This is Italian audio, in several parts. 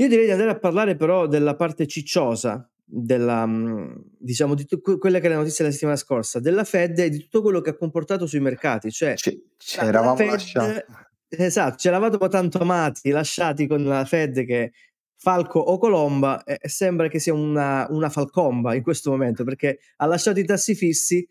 Io direi di andare a parlare però della parte cicciosa, della, mm, diciamo, di t- quella che è la notizia della settimana scorsa, della Fed e di tutto quello che ha comportato sui mercati. Cioè, ci, ci eravamo Fed, lasciati. Esatto, ce l'avamo tanto amati, lasciati con la Fed che Falco o Colomba eh, sembra che sia una, una falcomba in questo momento perché ha lasciato i tassi fissi,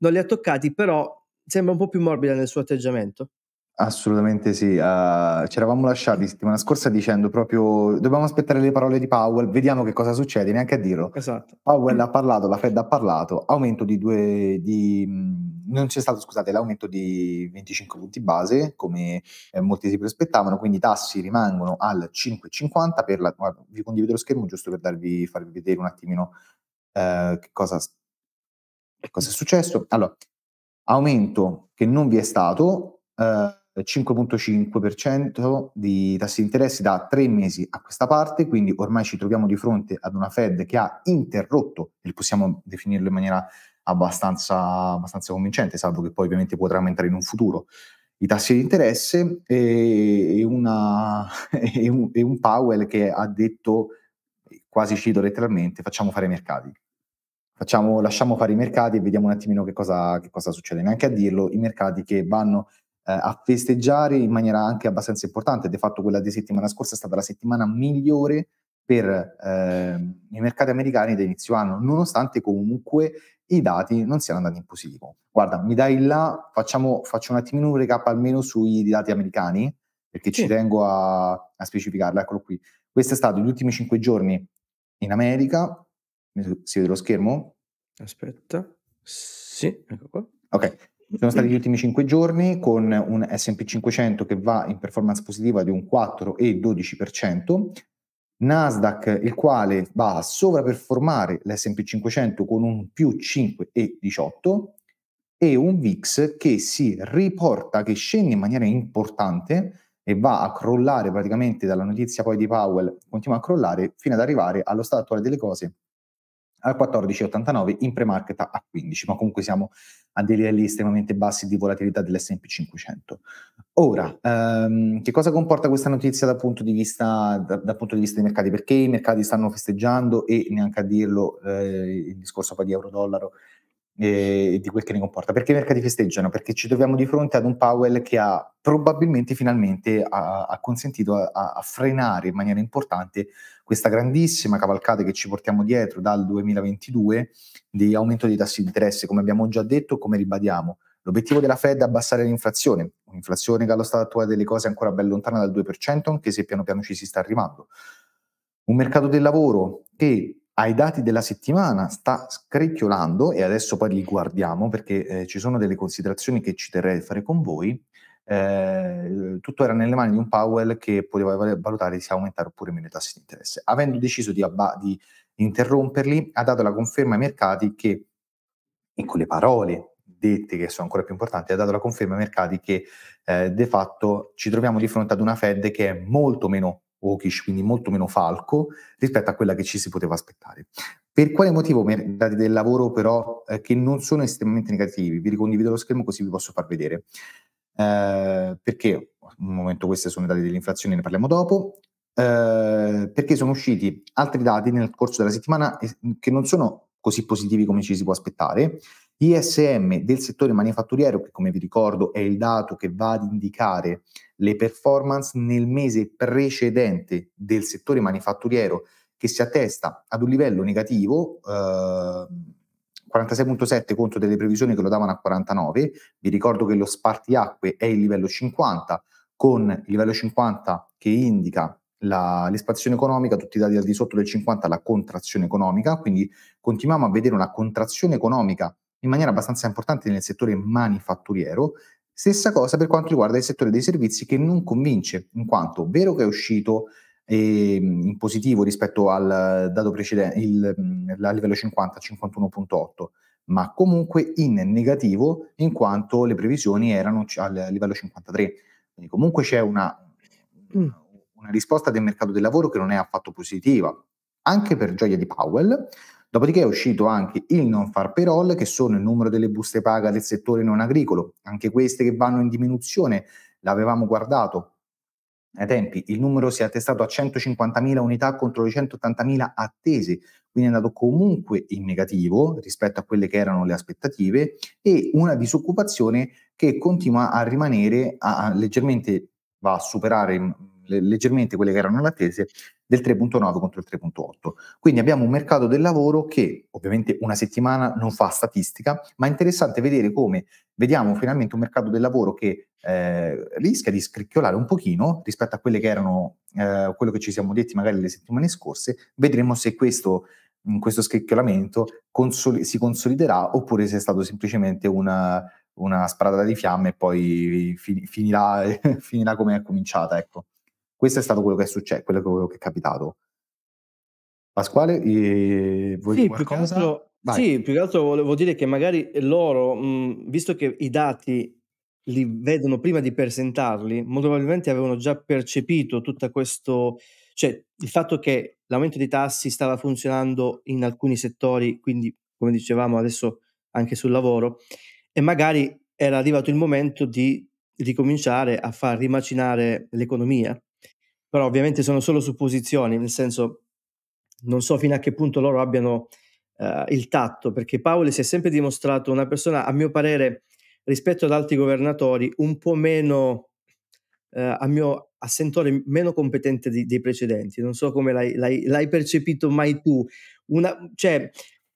non li ha toccati, però sembra un po' più morbida nel suo atteggiamento. Assolutamente sì, uh, ci eravamo lasciati settimana scorsa dicendo proprio dobbiamo aspettare le parole di Powell, vediamo che cosa succede, neanche a dirlo. Esatto. Powell mm. ha parlato, la Fed ha parlato, aumento di due, di, mm, non c'è stato scusate, l'aumento di 25 punti base come eh, molti si prospettavano, quindi i tassi rimangono al 5,50 per la, guarda, vi condivido lo schermo giusto per darvi, farvi vedere un attimino eh, che, cosa, che cosa è successo. Allora, aumento che non vi è stato. Eh, 5.5% di tassi di interesse da tre mesi a questa parte, quindi ormai ci troviamo di fronte ad una Fed che ha interrotto, e possiamo definirlo in maniera abbastanza, abbastanza convincente, salvo che poi ovviamente potrà aumentare in un futuro, i tassi di interesse e, una, e, un, e un Powell che ha detto, quasi cito letteralmente, facciamo fare i mercati. Facciamo, lasciamo fare i mercati e vediamo un attimino che cosa, che cosa succede. Neanche a dirlo, i mercati che vanno eh, a festeggiare in maniera anche abbastanza importante. Di fatto quella di settimana scorsa è stata la settimana migliore per eh, i mercati americani da inizio anno, nonostante comunque i dati non siano andati in positivo. Guarda, mi dai là, facciamo, faccio un attimino un recap almeno sui dati americani, perché sì. ci tengo a, a specificarlo. Eccolo qui. Questo è stato gli ultimi 5 giorni in America. Si vede lo schermo? Aspetta. Sì, ecco qua. Ok, sono stati gli ultimi 5 giorni con un SP 500 che va in performance positiva di un 4,12%, Nasdaq il quale va a sovraperformare l'SP 500 con un più 5,18% e e un VIX che si riporta, che scende in maniera importante e va a crollare praticamente dalla notizia poi di Powell, continua a crollare fino ad arrivare allo stato attuale delle cose a 14,89, in pre-market a 15, ma comunque siamo a dei livelli estremamente bassi di volatilità dell'S&P 500. Ora, ehm, che cosa comporta questa notizia dal punto, di vista, da, dal punto di vista dei mercati? Perché i mercati stanno festeggiando e neanche a dirlo eh, il discorso poi di euro-dollaro eh, e eh, di quel che ne comporta? Perché i mercati festeggiano? Perché ci troviamo di fronte ad un Powell che ha probabilmente finalmente ha, ha consentito a, a, frenare in maniera importante questa grandissima cavalcata che ci portiamo dietro dal 2022 di aumento dei tassi di interesse, come abbiamo già detto come ribadiamo. L'obiettivo della Fed è abbassare l'inflazione, un'inflazione che allo stato attuale delle cose è ancora ben lontana dal 2%, anche se piano piano ci si sta arrivando. Un mercato del lavoro che ai dati della settimana sta scricchiolando e adesso poi li guardiamo perché eh, ci sono delle considerazioni che ci terrei a fare con voi eh, tutto era nelle mani di un Powell che poteva valutare se aumentare oppure meno i tassi di interesse. Avendo deciso di, abba- di interromperli, ha dato la conferma ai mercati che, e con le parole dette che sono ancora più importanti, ha dato la conferma ai mercati che eh, de fatto ci troviamo di fronte ad una Fed che è molto meno hawkish, quindi molto meno falco rispetto a quella che ci si poteva aspettare. Per quale motivo mercati del lavoro però eh, che non sono estremamente negativi? Vi ricondivido lo schermo così vi posso far vedere eh, perché, un momento questi sono i dati dell'inflazione, ne parliamo dopo, eh, perché sono usciti altri dati nel corso della settimana eh, che non sono così positivi come ci si può aspettare. ISM del settore manifatturiero, che come vi ricordo è il dato che va ad indicare le performance nel mese precedente del settore manifatturiero, che si attesta ad un livello negativo. Eh, 46.7 contro delle previsioni che lo davano a 49, vi ricordo che lo spartiacque è il livello 50, con il livello 50 che indica la, l'espansione economica, tutti i dati al di sotto del 50 la contrazione economica, quindi continuiamo a vedere una contrazione economica in maniera abbastanza importante nel settore manifatturiero. Stessa cosa per quanto riguarda il settore dei servizi che non convince, in quanto vero che è uscito e, ehm, in positivo rispetto al dato precedente, il, a livello 50, 51.8, ma comunque in negativo in quanto le previsioni erano al livello 53. Quindi comunque c'è una, mm. una risposta del mercato del lavoro che non è affatto positiva, anche per gioia di Powell. Dopodiché è uscito anche il non far payroll, che sono il numero delle buste paga del settore non agricolo, anche queste che vanno in diminuzione, l'avevamo guardato, ai tempi il numero si è attestato a 150.000 unità contro le 180.000 attese, quindi è andato comunque in negativo rispetto a quelle che erano le aspettative e una disoccupazione che continua a rimanere a, a leggermente va a superare mm, leggermente quelle che erano le attese del 3.9 contro il 3.8. Quindi abbiamo un mercato del lavoro che ovviamente una settimana non fa statistica, ma è interessante vedere come vediamo finalmente un mercato del lavoro che eh, rischia di scricchiolare un pochino rispetto a quelle che erano eh, quello che ci siamo detti magari le settimane scorse, vedremo se questo questo scricchiolamento consoli- si consoliderà oppure se è stato semplicemente una, una sparata di fiamme e poi fi- finirà, finirà come è cominciata. Ecco. Questo è stato quello che è successo, quello che è capitato. Pasquale, eh, vuoi sì, più altro, sì, più che altro volevo dire che magari loro, mh, mhmm, visto che i dati li vedono prima di presentarli, molto probabilmente avevano già percepito tutto questo, cioè il fatto che l'aumento dei tassi stava funzionando in alcuni settori, quindi come dicevamo adesso anche sul lavoro, e magari era arrivato il momento di ricominciare a far rimacinare l'economia però ovviamente sono solo supposizioni, nel senso non so fino a che punto loro abbiano uh, il tatto, perché Paolo si è sempre dimostrato una persona, a mio parere, rispetto ad altri governatori, un po' meno, uh, a mio assentore, meno competente di, dei precedenti. Non so come l'hai, l'hai, l'hai percepito mai tu. Una, cioè,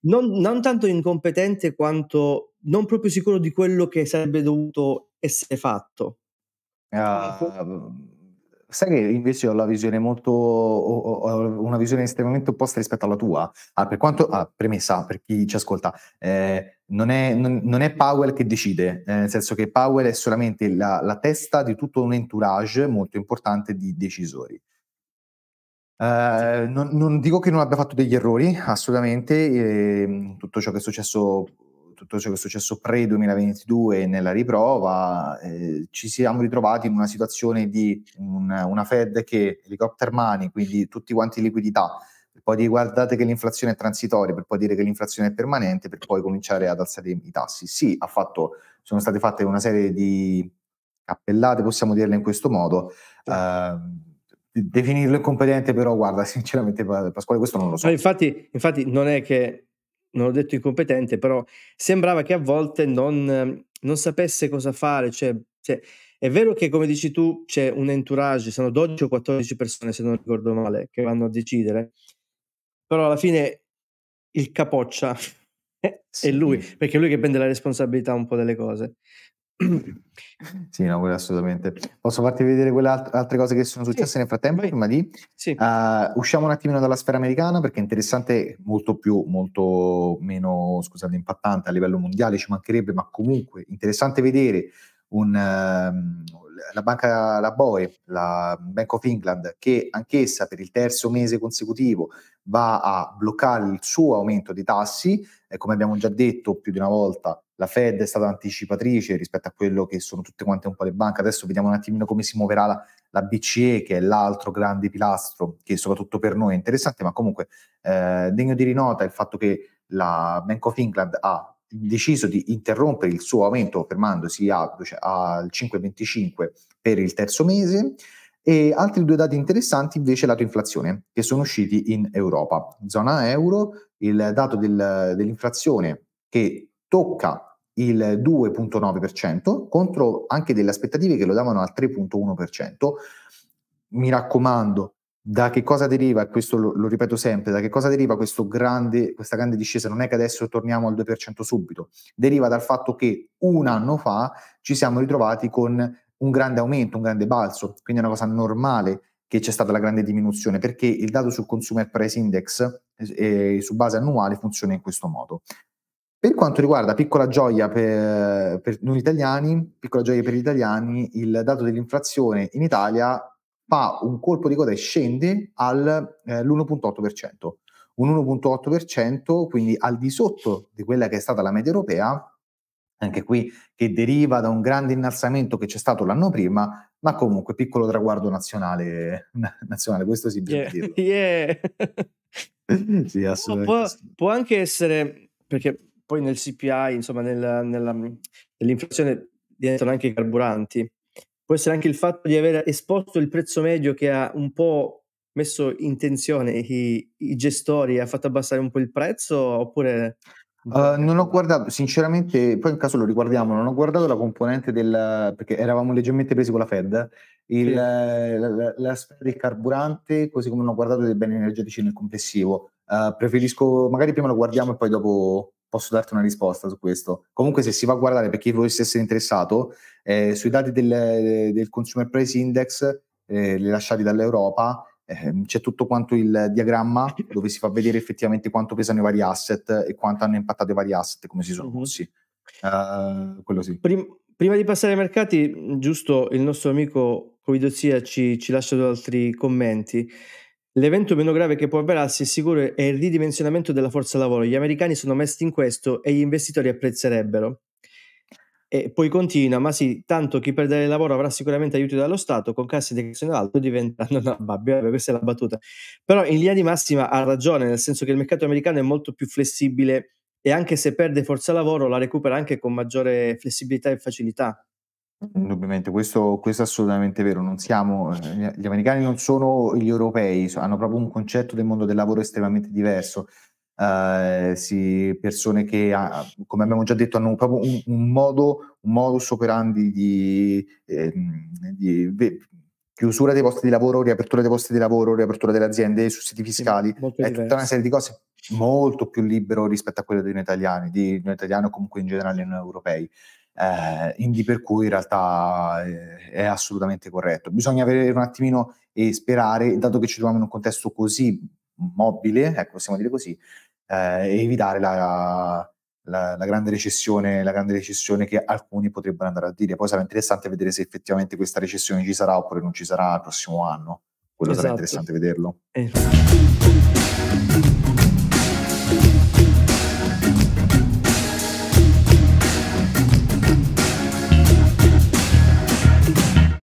non, non tanto incompetente quanto non proprio sicuro di quello che sarebbe dovuto essere fatto. Uh, Sai che invece ho la visione molto, ho, ho una visione estremamente opposta rispetto alla tua. Ah, per quanto, ah, premessa per chi ci ascolta, eh, non, è, non, non, è, Powell che decide, eh, nel senso che Powell è solamente la, la, testa di tutto un entourage molto importante di decisori. Eh, non, non, dico che non abbia fatto degli errori, assolutamente, ehm, tutto ciò che è successo tutto ciò che è successo pre-2022 e nella riprova, eh, ci siamo ritrovati in una situazione di un, una Fed che helicopter money, quindi tutti quanti liquidità, poi dire guardate che l'inflazione è transitoria, per poi dire che l'inflazione è permanente, per poi cominciare ad alzare i tassi. Sì, fatto, sono state fatte una serie di cappellate, possiamo dirle in questo modo. Sì. Eh, definirlo incompetente, però guarda, sinceramente Pasquale questo non lo so. No, infatti, infatti non è che non ho detto incompetente, però sembrava che a volte non, non sapesse cosa fare. Cioè, cioè, è vero che, come dici tu, c'è un entourage, sono 12 o 14 persone, se non ricordo male, che vanno a decidere, però alla fine il capoccia sì. è lui, perché è lui che prende la responsabilità un po' delle cose. Sì, no, quello assolutamente. Posso farti vedere quelle alt- altre cose che sono successe sì. nel frattempo? Prima di sì. uh, usciamo un attimino dalla sfera americana perché è interessante, molto più, molto meno, scusate, impattante a livello mondiale, ci mancherebbe, ma comunque interessante vedere un, uh, la banca, la BOE, la Bank of England, che anch'essa per il terzo mese consecutivo va a bloccare il suo aumento dei tassi eh, come abbiamo già detto più di una volta, la Fed è stata anticipatrice rispetto a quello che sono tutte quante un po' le banche. Adesso vediamo un attimino come si muoverà la, la BCE, che è l'altro grande pilastro, che soprattutto per noi è interessante, ma comunque eh, degno di rinota il fatto che la Bank of England ha deciso di interrompere il suo aumento fermandosi a, cioè, al 5,25 per il terzo mese e altri due dati interessanti invece lato inflazione, che sono usciti in Europa. Zona euro, il dato del, dell'inflazione che tocca il 2.9% contro anche delle aspettative che lo davano al 3.1%. Mi raccomando, da che cosa deriva, questo lo, lo ripeto sempre, da che cosa deriva grande, questa grande discesa? Non è che adesso torniamo al 2% subito, deriva dal fatto che un anno fa ci siamo ritrovati con un grande aumento, un grande balzo, quindi è una cosa normale che c'è stata la grande diminuzione perché il dato sul Consumer Price Index eh, su base annuale funziona in questo modo. Per quanto riguarda piccola gioia per, per, noi italiani, piccola gioia per gli italiani, il dato dell'inflazione in Italia fa un colpo di coda e scende all'1.8%. Eh, un 1.8%, quindi al di sotto di quella che è stata la media europea, anche qui che deriva da un grande innalzamento che c'è stato l'anno prima, ma comunque piccolo traguardo nazionale, nazionale questo si può dire. Yeah. yeah. sì, assolutamente. Può, può, anche essere, perché poi nel CPI, insomma, nel, nella, nell'inflazione diventano anche i carburanti, può essere anche il fatto di aver esposto il prezzo medio che ha un po' messo in tensione i, i gestori, ha fatto abbassare un po' il prezzo oppure Uh, non ho ecco. guardato, sinceramente, poi in caso lo riguardiamo, non ho guardato la componente del, perché eravamo leggermente presi con la Fed, il, sì. la, la, del carburante, così come non ho guardato dei beni energetici nel complessivo. Uh, preferisco, magari prima lo guardiamo e poi dopo posso darti una risposta su questo. Comunque se si va a guardare, per chi volesse essere interessato, eh, sui dati del, del Consumer Price Index eh, rilasciati dall'Europa, eh, c'è tutto quanto il diagramma dove si fa vedere effettivamente quanto pesano i vari asset e quanto hanno impattato i vari asset, come si sono mossi. Mhm. uh eh, quello sì. Prim- prima di passare ai mercati, giusto, il nostro amico Covidozia ci, ci lascia due altri commenti. L'evento meno grave che può avverarsi è sicuro è il ridimensionamento della forza lavoro. Gli americani sono messi in questo e gli investitori apprezzerebbero. E poi continua, ma sì, tanto chi perderà il lavoro avrà sicuramente aiuti dallo Stato, con casse di creazione alto diventando una babbia, questa è la battuta. Però in linea di massima ha ragione, nel senso che il mercato americano è molto più flessibile e anche se perde forza lavoro la recupera anche con maggiore flessibilità e facilità. Indubbiamente, questo, questo, è assolutamente vero. non Siamo, eh, gli americani non sono gli europei, hanno proprio un concetto del mondo del lavoro estremamente diverso eh, sì, persone che, ah, come abbiamo già detto, hanno proprio un, un modo, un modus operandi di, eh, di beh, chiusura dei posti di lavoro, riapertura dei posti di lavoro, riapertura delle aziende, sussidi fiscali, è diverso. tutta una serie di cose molto più libero rispetto a quello di noi italiani, di noi italiani o comunque in generale noi europei. Eh, per cui in realtà eh, è assolutamente corretto. Bisogna avere un attimino e sperare, dato che ci troviamo in un contesto così mobile, ecco, possiamo dire così, eh, e evitare la, la, la, grande la, grande recessione, che alcuni potrebbero andare a dire. Poi sarà interessante vedere se effettivamente questa recessione ci sarà oppure non ci sarà il prossimo anno. Quello esatto. sarà interessante vederlo. Eh.